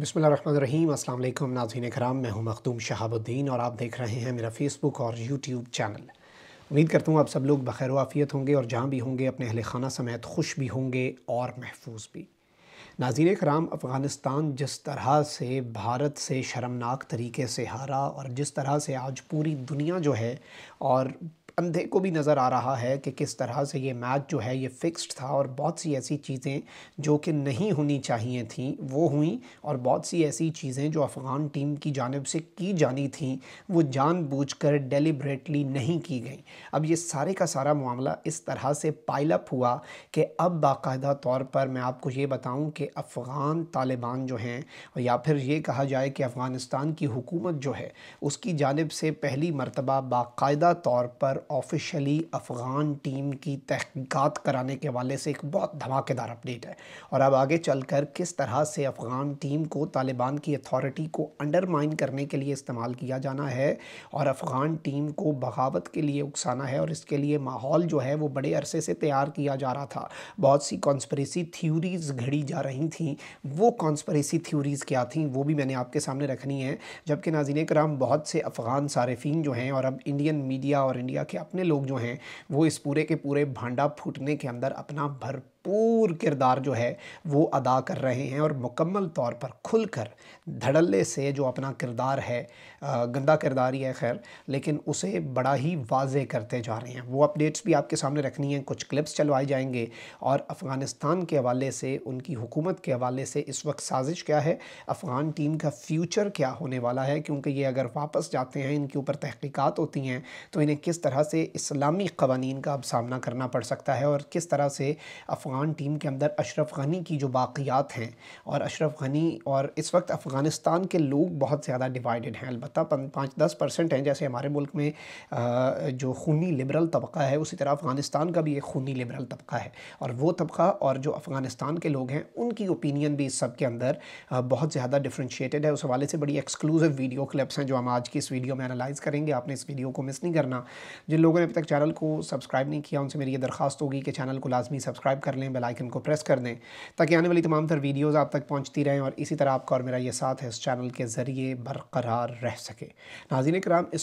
بسم اللہ الرحمن الرحیم السلام علیکم ناظرین کرام میں ہوں مخدوم شہاب الدین اور آپ دیکھ رہے ہیں میرا فیس بک اور یوٹیوب چینل امید کرتا ہوں آپ سب لوگ بخیر و آفیت ہوں گے اور جہاں بھی ہوں گے اپنے اہل خانہ سمیت خوش بھی ہوں گے اور محفوظ بھی ناظرین کرام افغانستان جس طرح سے بھارت سے شرمناک طریقے سے ہارا اور جس طرح سے آج پوری دنیا جو ہے اور اندھے کو بھی نظر آ رہا ہے کہ کس طرح سے یہ میچ جو ہے یہ فکسڈ تھا اور بہت سی ایسی چیزیں جو کہ نہیں ہونی چاہیے تھیں وہ ہوئیں اور بہت سی ایسی چیزیں جو افغان ٹیم کی جانب سے کی جانی تھیں وہ جان بوجھ کر ڈیلیبریٹلی نہیں کی گئیں اب یہ سارے کا سارا معاملہ اس طرح سے پائل اپ ہوا کہ اب باقاعدہ طور پر میں آپ کو یہ بتاؤں کہ افغان طالبان جو ہیں یا پھر یہ کہا جائے کہ افغانستان کی حکومت جو ہے اس کی جانب سے پہلی مرتبہ باقاعدہ طور پر آفیشلی افغان ٹیم کی تحقیقات کرانے کے والے سے ایک بہت دھماکے دار اپڈیٹ ہے اور اب آگے چل کر کس طرح سے افغان ٹیم کو طالبان کی اتھارٹی کو انڈر مائن کرنے کے لیے استعمال کیا جانا ہے اور افغان ٹیم کو بغاوت کے لیے اکسانا ہے اور اس کے لیے ماحول جو ہے وہ بڑے عرصے سے تیار کیا جا رہا تھا بہت سی کانسپریسی تھیوریز گھڑی جا رہی تھیں وہ کانسپریسی تھیوریز کیا تھیں وہ بھی میں نے آپ کے سامنے رکھنی ہے جبکہ ناظرین کرام بہت سے افغان صارفین جو ہیں اور اب انڈین میڈیا اور انڈیا کے اپنے لوگ جو ہیں وہ اس پورے کے پورے بھانڈا پھوٹنے کے اندر اپنا بھر پور کردار جو ہے وہ ادا کر رہے ہیں اور مکمل طور پر کھل کر دھڑلے سے جو اپنا کردار ہے گندہ کردار ہے خیر لیکن اسے بڑا ہی واضح کرتے جا رہے ہیں وہ اپڈیٹس بھی آپ کے سامنے رکھنی ہیں کچھ کلپس چلوائے جائیں گے اور افغانستان کے حوالے سے ان کی حکومت کے حوالے سے اس وقت سازش کیا ہے افغان ٹیم کا فیوچر کیا ہونے والا ہے کیونکہ یہ اگر واپس جاتے ہیں ان کے اوپر تحقیقات ہوتی ہیں تو انہیں کس طرح سے اسلامی قوانین کا اب سامنا کرنا پڑ سکتا ہے اور کس طرح سے افغان افغان ٹیم کے اندر اشرف غنی کی جو باقیات ہیں اور اشرف غنی اور اس وقت افغانستان کے لوگ بہت زیادہ ڈیوائیڈڈ ہیں البتہ پانچ دس پرسنٹ ہیں جیسے ہمارے ملک میں جو خونی لبرل طبقہ ہے اسی طرح افغانستان کا بھی ایک خونی لبرل طبقہ ہے اور وہ طبقہ اور جو افغانستان کے لوگ ہیں ان کی اوپینین بھی اس سب کے اندر بہت زیادہ ڈفرینشیٹڈ ہے اس حوالے سے بڑی ایکسکلوزیو ویڈیو کلپس ہیں جو ہم آج کی اس ویڈیو میں انالائز کریں گے آپ نے اس ویڈیو کو مس نہیں کرنا جن لوگوں نے ابھی تک چینل کو سبسکرائب نہیں کیا ان سے میری یہ درخواست ہوگی کہ چینل کو لازمی سبسکرائب کر لیں بیل آئیکن کو پریس کر دیں تاکہ آنے والی تمام تر ویڈیوز آپ تک پہنچتی رہیں اور اسی طرح آپ کا اور میرا یہ یہ ساتھ ہے ہے ہے اس اس اس چینل کے ذریعے برقرار رہ سکے ناظرین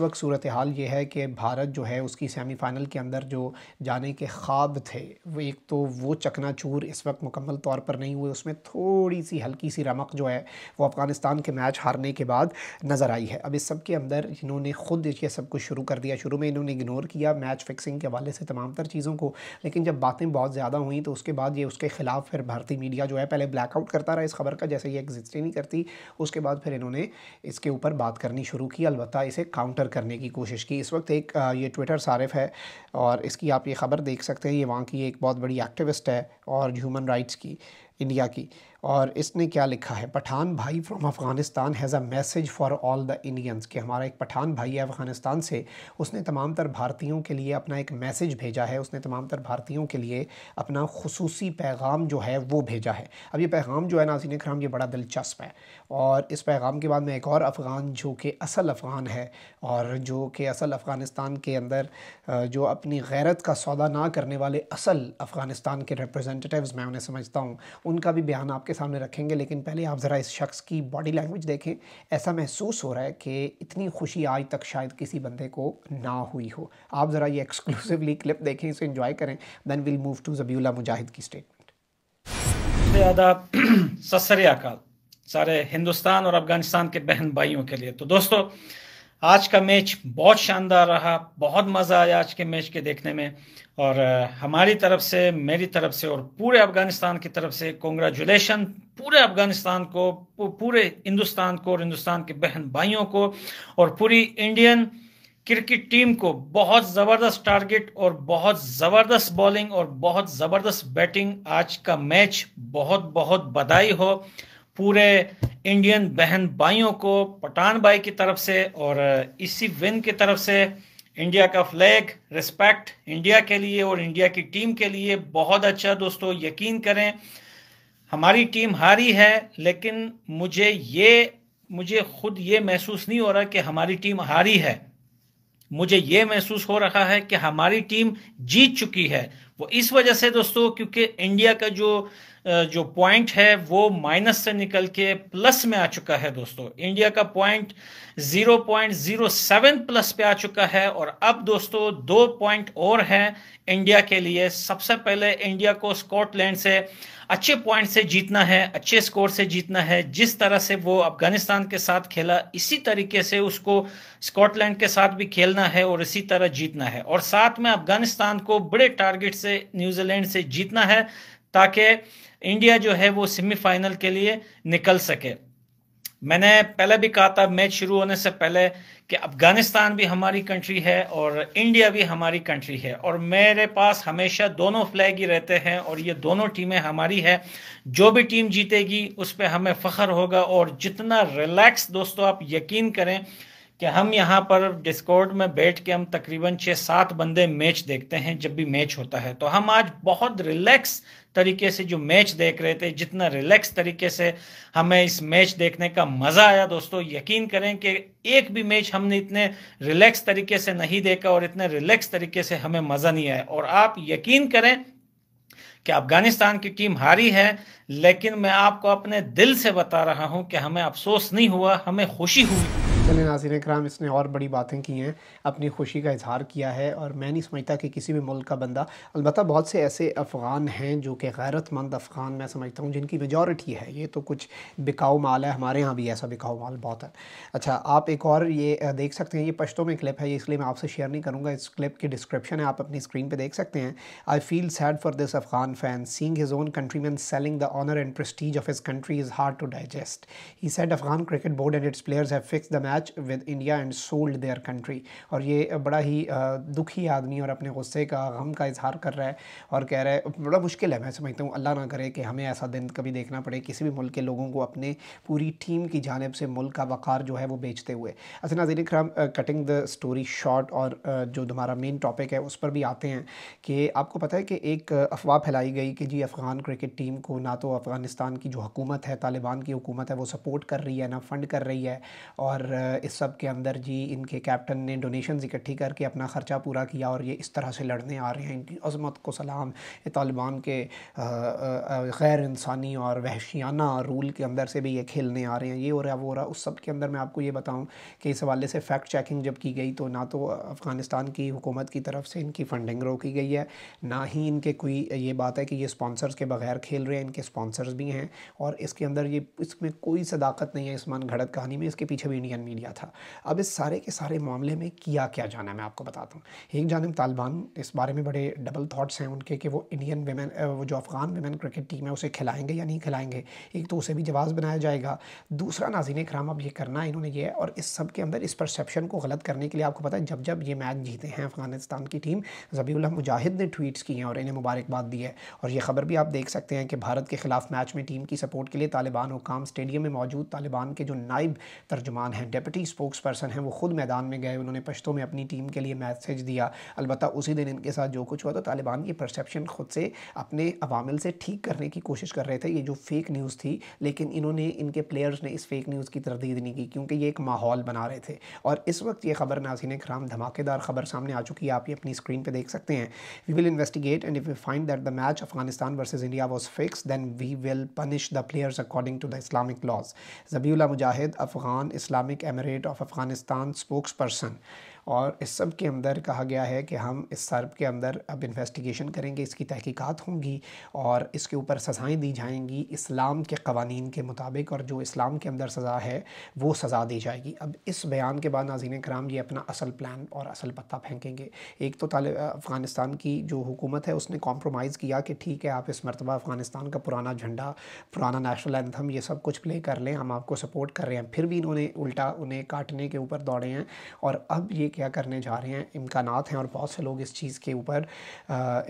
وقت صورتحال کہ بھارت جو کی سیمی فائنل کے اندر جو جانے کے خواب تھے وہ چکنا چور اس وقت مکمل طور پر نہیں ہوئے اس میں تھوڑی سی ہلکی سی رمق جو ہے وہ افغانستان کے میچ ہارنے کے بعد نظر آئی ہے اب اس سب کے اندر انہوں نے خود یہ سب کو شروع کر دیا شروع میں انہوں نے اگنور کیا میچ فکسنگ کے حوالے سے تمام تر چیزوں کو لیکن جب باتیں بہت زیادہ ہوئیں تو اس کے بعد یہ اس کے خلاف پھر بھارتی میڈیا جو ہے پہلے بلیک آؤٹ کرتا رہا اس خبر کا جیسے یہ ہی نہیں کرتی اس کے بعد پھر انہوں نے اس کے اوپر بات کرنی شروع کی البتہ اسے کاؤنٹر کرنے کی کوشش کی اس وقت ایک یہ ٹویٹر صارف ہے اور اس کی آپ یہ خبر دیکھ سکتے ہیں یہ وہاں کی ایک بہت بڑی ایکٹیوسٹ ہے اور ہیومن رائٹس کی انڈیا کی اور اس نے کیا لکھا ہے پٹھان بھائی from Afghanistan has a message for all the Indians کہ ہمارا ایک پٹھان بھائی ہے افغانستان سے اس نے تمام تر بھارتیوں کے لیے اپنا ایک میسیج بھیجا ہے اس نے تمام تر بھارتیوں کے لیے اپنا خصوصی پیغام جو ہے وہ بھیجا ہے اب یہ پیغام جو ہے ناظرین اکرام یہ بڑا دلچسپ ہے اور اس پیغام کے بعد میں ایک اور افغان جو کہ اصل افغان ہے اور جو کہ اصل افغانستان کے اندر جو اپنی غیرت کا سودا نہ کرنے والے اصل افغانستان کے ریپرزینٹیوز میں انہیں سمجھتا ہوں ان کا بھی بیان آپ کے سامنے رکھیں گے لیکن پہلے آپ ذرا اس شخص کی باڈی لینگویج دیکھیں ایسا محسوس ہو رہا ہے کہ اتنی خوشی آج تک شاید کسی بندے کو نہ ہوئی ہو آپ ذرا یہ ایکسکلوسیولی کلپ دیکھیں اسے انجوائے کریں then we'll move to Zabihullah Mujahid کی اسٹیٹمنٹ زیادہ سسری اکال سارے ہندوستان اور افغانستان کے بہن بھائیوں کے لیے تو دوستو آج کا میچ بہت شاندار رہا بہت مزہ آیا آج کے میچ کے دیکھنے میں اور ہماری طرف سے میری طرف سے اور پورے افغانستان کی طرف سے کانگریچولیشن پورے افغانستان کو پورے ہندوستان کو اور ہندوستان کے بہن بھائیوں کو اور پوری انڈین کرکٹ ٹیم کو بہت زبردست ٹارگٹ اور بہت زبردست بالنگ اور بہت زبردست بیٹنگ آج کا میچ بہت بہت بدائی ہو پورے انڈین بہن بھائیوں کو پٹان بھائی کی طرف سے اور اسی ون کی طرف سے انڈیا کا فلیگ ریسپیکٹ انڈیا کے لیے اور انڈیا کی ٹیم کے لیے بہت اچھا دوستو یقین کریں ہماری ٹیم ہاری ہے لیکن مجھے یہ مجھے خود یہ محسوس نہیں ہو رہا کہ ہماری ٹیم ہاری ہے مجھے یہ محسوس ہو رہا ہے کہ ہماری ٹیم جیت چکی ہے وہ اس وجہ سے دوستو کیونکہ انڈیا کا جو جو پوائنٹ ہے وہ مائنس سے نکل کے پلس میں آ چکا ہے دوستو انڈیا کا point zero point zero seven plus پہ آ چکا ہے اور اب دوستو دو پوائنٹ اور ہیں انڈیا کے لیے سب سے پہلے انڈیا کو اسکاٹ لینڈ سے اچھے پوائنٹ سے جیتنا ہے اچھے اسکور سے جیتنا ہے جس طرح سے وہ افغانستان کے ساتھ کھیلا اسی طریقے سے اس کو اسکاٹ لینڈ کے ساتھ بھی کھیلنا ہے اور اسی طرح جیتنا ہے اور ساتھ میں افغانستان کو بڑے ٹارگٹ سے نیوزی لینڈ سے جیتنا ہے تاکہ انڈیا جو ہے وہ سیمی فائنل کے لیے نکل سکے میں نے پہلے بھی کہا تھا میچ شروع ہونے سے پہلے کہ افغانستان بھی ہماری کنٹری ہے اور انڈیا بھی ہماری کنٹری ہے اور میرے پاس ہمیشہ دونوں فلیگ ہی رہتے ہیں اور یہ دونوں ٹیمیں ہماری ہے جو بھی ٹیم جیتے گی اس پہ ہمیں فخر ہوگا اور جتنا ریلیکس دوستو آپ یقین کریں کہ ہم یہاں پر ڈسکورڈ میں بیٹھ کے ہم تقریباً چھ سات بندے میچ دیکھتے ہیں جب بھی میچ ہوتا ہے تو ہم آج بہت ریلیکس طریقے سے جو میچ دیکھ رہے تھے جتنا ریلیکس طریقے سے ہمیں اس میچ دیکھنے کا مزہ آیا دوستو یقین کریں کہ ایک بھی میچ ہم نے اتنے ریلیکس طریقے سے نہیں دیکھا اور اتنے ریلیکس طریقے سے ہمیں مزہ نہیں آیا اور آپ یقین کریں کہ افغانستان کی ٹیم ہاری ہے لیکن میں آپ کو اپنے دل سے بتا رہا ہوں کہ ہمیں افسوس نہیں ہوا ہمیں خوشی ہوئی ناظرین اکرام اس نے اور بڑی باتیں کی ہیں اپنی خوشی کا اظہار کیا ہے اور میں نہیں سمجھتا کہ کسی بھی ملک کا بندہ البتہ بہت سے ایسے افغان ہیں جو کہ غیرت مند افغان میں سمجھتا ہوں جن کی میجورٹی ہے یہ تو کچھ بکاؤ مال ہے ہمارے ہاں بھی ایسا بکاؤ مال بہت ہے اچھا آپ ایک اور یہ دیکھ سکتے ہیں یہ پشتوں میں کلپ ہے یہ اس لیے میں آپ سے شیئر نہیں کروں گا اس کلپ کی ڈسکرپشن ہے آپ اپنی اسکرین پہ دیکھ سکتے ہیں I feel sad for this Afghan fan saying his own countryman sling the honour and prestige of his country is hard to digest he said Afghan cricket board and it player match match with India and sold their country اور یہ بڑا ہی دکھی آدمی اور اپنے غصے کا غم کا اظہار کر رہا ہے اور کہہ رہا ہے بڑا مشکل ہے میں سمجھتا ہوں اللہ نہ کرے کہ ہمیں ایسا دن کبھی دیکھنا پڑے کسی بھی ملک کے لوگوں کو اپنے پوری ٹیم کی جانب سے ملک کا وقار جو ہے وہ بیچتے ہوئے اچھا ناظرین کرام کٹنگ دا اسٹوری شارٹ اور جو ہمارا مین ٹاپک ہے اس پر بھی آتے ہیں کہ آپ کو پتہ ہے کہ ایک افواہ پھیلائی گئی کہ جی افغان کرکٹ ٹیم کو نہ تو افغانستان کی جو حکومت ہے طالبان کی حکومت ہے وہ سپورٹ کر رہی ہے نہ فنڈ کر رہی ہے اور اس سب کے اندر جی ان کے کیپٹن نے ڈونیشنز اکٹھی کر کے اپنا خرچہ پورا کیا اور یہ اس طرح سے لڑنے آ رہے ہیں ان کی عظمت کو سلام یہ طالبان کے غیر انسانی اور وحشیانہ رول کے اندر سے بھی یہ کھیلنے آ رہے ہیں یہ ہو رہا وہ ہو رہا اس سب کے اندر میں آپ کو یہ بتاؤں کہ اس حوالے سے فیکٹ چیکنگ جب کی گئی تو نہ تو افغانستان کی حکومت کی طرف سے ان کی فنڈنگ روکی گئی ہے نہ ہی ان کے کوئی یہ بات ہے کہ یہ سپانسرز کے بغیر کھیل رہے ہیں ان کے اسپانسرز بھی ہیں اور اس کے اندر یہ اس میں کوئی صداقت نہیں ہے اسمان گھڑت کہانی میں اس کے پیچھے بھی انڈین میڈیا لیا تھا اب اس سارے کے سارے معاملے میں کیا کیا جانا ہے میں آپ کو بتاتا ہوں ایک جانب طالبان اس بارے میں بڑے ڈبل تھاٹس ہیں ان کے کہ وہ انڈین ویمن وہ جو افغان ویمن کرکٹ ٹیم ہے اسے کھلائیں گے یا نہیں کھلائیں گے ایک تو اسے بھی جواز بنایا جائے گا دوسرا ناظرین کرام اب یہ کرنا انہوں نے یہ ہے اور اس سب کے اندر اس پرسیپشن کو غلط کرنے کے لیے آپ کو پتا ہے جب جب یہ میچ جیتے ہیں افغانستان کی ٹیم زبی اللہ مجاہد نے ٹویٹس کی ہیں اور انہیں مبارکباد دی ہے اور یہ خبر بھی آپ دیکھ سکتے ہیں کہ بھارت کے خلاف میچ میں ٹیم کی سپورٹ کے لیے طالبان حکام اسٹیڈیم میں موجود طالبان کے جو نائب ترجمان ہیں ڈیپ اسپوکس پرسن ہیں وہ خود میدان میں گئے انہوں نے پشتوں میں اپنی ٹیم کے لیے میسج دیا البتہ اسی دن ان کے ساتھ جو کچھ ہوا تو طالبان کی پرسیپشن خود سے اپنے عوامل سے ٹھیک کرنے کی کوشش کر رہے تھے یہ جو فیک نیوز تھی لیکن انہوں نے ان کے پلیئرز نے اس فیک نیوز کی تردید نہیں کی کیونکہ یہ ایک ماحول بنا رہے تھے اور اس وقت یہ خبر ناظرین خرام دھماکے دار خبر سامنے آ چکی ہے آپ یہ اپنی اسکرین پہ دیکھ سکتے ہیں we will investigate and if you find that the match Afghanistan versus India was fixed then we will punish the players according to the Islamic laws Zabihullah Mujahid Afghan Islamic emirate of Afghanistan spokesperson اور اس سب کے اندر کہا گیا ہے کہ ہم اس سرب کے اندر اب انویسٹیگیشن کریں گے اس کی تحقیقات ہوں گی اور اس کے اوپر سزائیں دی جائیں گی اسلام کے قوانین کے مطابق اور جو اسلام کے اندر سزا ہے وہ سزا دی جائے گی اب اس بیان کے بعد ناظرین کرام یہ اپنا اصل پلان اور اصل پتہ پھینکیں گے ایک تو طالب افغانستان کی جو حکومت ہے اس نے کمپرومائز کیا کہ ٹھیک ہے آپ اس مرتبہ افغانستان کا پرانا جھنڈا پرانا نیشنل اینتھم یہ سب کچھ پلے کر لیں ہم آپ کو سپورٹ کر رہے ہیں پھر بھی انہوں نے الٹا انہیں کاٹنے کے اوپر دوڑے ہیں اور اب یہ کیا کرنے جا رہے ہیں امکانات ہیں اور بہت سے لوگ اس چیز کے اوپر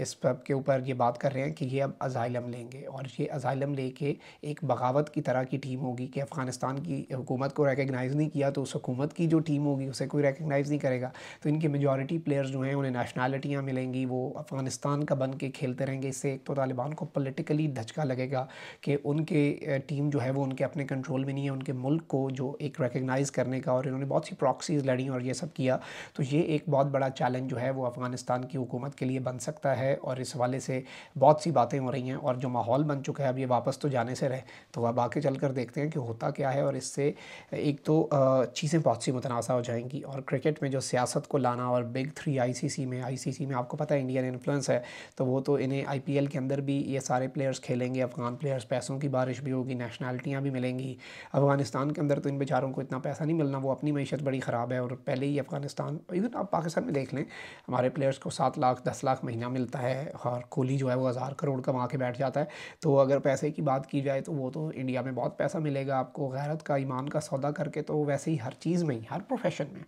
اس پب کے اوپر یہ بات کر رہے ہیں کہ یہ اب ازائلم لیں گے اور یہ ازائلم لے کے ایک بغاوت کی طرح کی ٹیم ہوگی کہ افغانستان کی حکومت کو ریکگنائز نہیں کیا تو اس حکومت کی جو ٹیم ہوگی اسے کوئی ریکگنائز نہیں کرے گا تو ان کی میجورٹی پلیئرز جو ہیں انہیں نیشنالٹیاں ملیں گی وہ افغانستان کا بن کے کھیلتے رہیں گے اس سے ایک تو طالبان کو پولیٹیکلی دھچکا لگے گا کہ ان کے ٹیم جو ہے وہ ان کے اپنے کنٹرول میں نہیں ہے ان کے ملک کو جو ایک ریکگنائز کرنے کا اور انہوں نے بہت سی پراکسیز لڑیں اور یہ سب کیا تو یہ ایک بہت بڑا چیلنج جو ہے وہ افغانستان کی حکومت کے لیے بن سکتا ہے اور اس حوالے سے بہت سی باتیں ہو رہی ہیں اور جو ماحول بن چکا ہے اب یہ واپس تو جانے سے رہے تو اب آگے چل کر دیکھتے ہیں کہ ہوتا کیا ہے اور اس سے ایک تو چیزیں بہت سی متنازع ہو جائیں گی اور کرکٹ میں جو سیاست کو لانا اور بگ تھری آئی سی سی میں آئی سی سی میں آپ کو پتہ ہے انڈیا انفلوئنس ہے تو وہ تو انہیں آئی پی ایل کے اندر بھی یہ سارے پلیئرس کھیلیں گے افغان پلیئرس پیسوں کی بارش بھی ہوگی نیشنلٹیاں بھی ملیں گی افغانستان کے اندر تو ان بیچاروں کو اتنا پیسہ نہیں ملنا وہ اپنی معیشت بڑی خراب ہے اور پہلے ہی افغانستان پاکستان ایون آپ پاکستان میں دیکھ لیں ہمارے پلیئرز کو سات لاکھ دس لاکھ مہینہ ملتا ہے اور کوہلی جو ہے وہ ہزار کروڑ کما کے بیٹھ جاتا ہے تو اگر پیسے کی بات کی جائے تو وہ تو انڈیا میں بہت پیسہ ملے گا آپ کو غیرت کا ایمان کا سودا کر کے تو ویسے ہی ہر چیز میں ہی ہر پروفیشن میں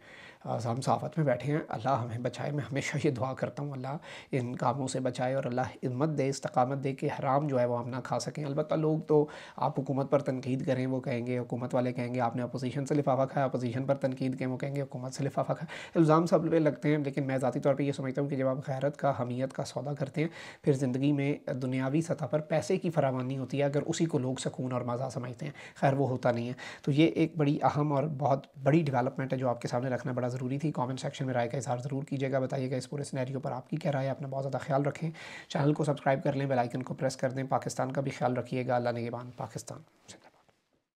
ہم صحافت میں بیٹھے ہیں اللہ ہمیں بچائے میں ہمیشہ یہ دعا کرتا ہوں اللہ ان کاموں سے بچائے اور اللہ عدمت دے استقامت دے کہ حرام جو ہے وہ ہم نہ کھا سکیں البتہ لوگ تو آپ حکومت پر تنقید کریں وہ کہیں گے حکومت والے کہیں گے آپ نے اپوزیشن سے لفافہ کھایا اپوزیشن پر تنقید کریں وہ کہیں گے حکومت سے لفافہ کھایا الزام سب لگتے ہیں لیکن میں ذاتی طور پہ یہ سمجھتا ہوں کہ جب آپ خیرت کا حمیت کا سودا کرتے ہیں پھر زندگی میں دنیاوی سطح پر پیسے کی فراوانی ہوتی ہے اگر اسی کو لوگ سکون اور مزہ سمجھتے ہیں خیر وہ ہوتا نہیں ہے تو یہ ایک بڑی اہم اور بہت بڑی ڈیولپمنٹ ہے جو آپ کے سامنے رکھنا بڑا ضروری تھی کامنٹ سیکشن میں رائے کا اظہار ضرور کیجیے گا بتائیے گا اس پورے سینیریو پر آپ کی کیا رائے اپنا بہت زیادہ خیال رکھیں چینل کو سبسکرائب کر لیں بیل آئیکن کو پریس کر دیں پاکستان کا بھی خیال رکھیے گا اللہ نگبان پاکستان